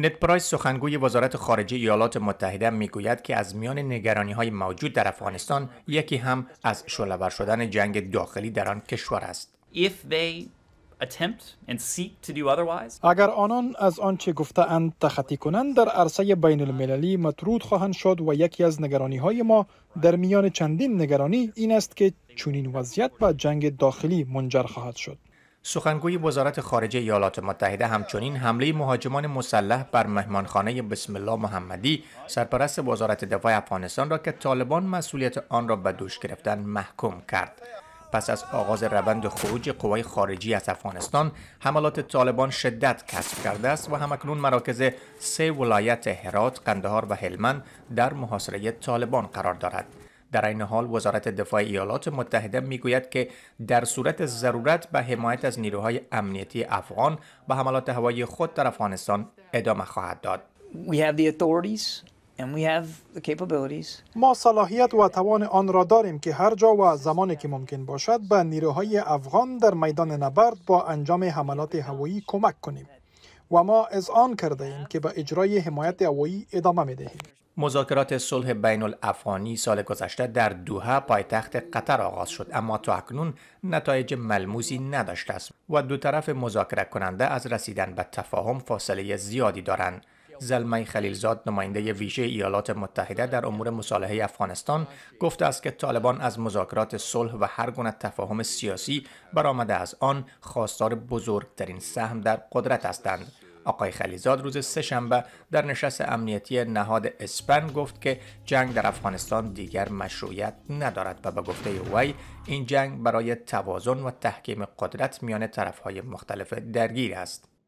نت پرایس سخنگوی وزارت خارجه ایالات متحده میگوید که از میان نگرانی های موجود در افغانستان یکی هم از شلور شدن جنگ داخلی در آن کشور است. اگر آنان از آنچه گفتهاند تخطی کنند در عرصه بین المللی مطرود خواهند شد و یکی از نگرانی های ما در میان چندین نگرانی این است که چنین وضعیت به جنگ داخلی منجر خواهد شد. سخنگوی وزارت خارجه ایالات متحده همچنین حمله مهاجمان مسلح بر مهمانخانه بسم الله محمدی سرپرست وزارت دفاع افغانستان را که طالبان مسئولیت آن را به دوش گرفتن محکوم کرد پس از آغاز روند خروج قوای خارجی از افغانستان حملات طالبان شدت کسب کرده است و همکنون مراکز سه ولایت هرات، قندهار و هلمند در محاصره طالبان قرار دارد در این حال وزارت دفاع ایالات متحده میگوید که در صورت ضرورت به حمایت از نیروهای امنیتی افغان به حملات هوایی خود در افغانستان ادامه خواهد داد. ما صلاحیت و توان آن را داریم که هر جا و زمانی که ممکن باشد به نیروهای افغان در میدان نبرد با انجام حملات هوایی کمک کنیم. و ما از آن کرده ایم که به اجرای حمایت هوایی ادامه می دهیم. مذاکرات صلح بین الافغانی سال گذشته در دوحه پایتخت قطر آغاز شد اما تا اکنون نتایج ملموسی نداشته است و دو طرف مذاکره کننده از رسیدن به تفاهم فاصله زیادی دارند زلمی خلیلزاد نماینده ویژه ایالات متحده در امور مصالحه افغانستان گفته است که طالبان از مذاکرات صلح و هر گونه تفاهم سیاسی برآمده از آن خواستار بزرگترین سهم در قدرت هستند آقای خلیزاد روز شنبه در نشست امنیتی نهاد اسپن گفت که جنگ در افغانستان دیگر مشروعیت ندارد و به گفته وی این جنگ برای توازن و تحکیم قدرت میان طرفهای مختلف درگیر است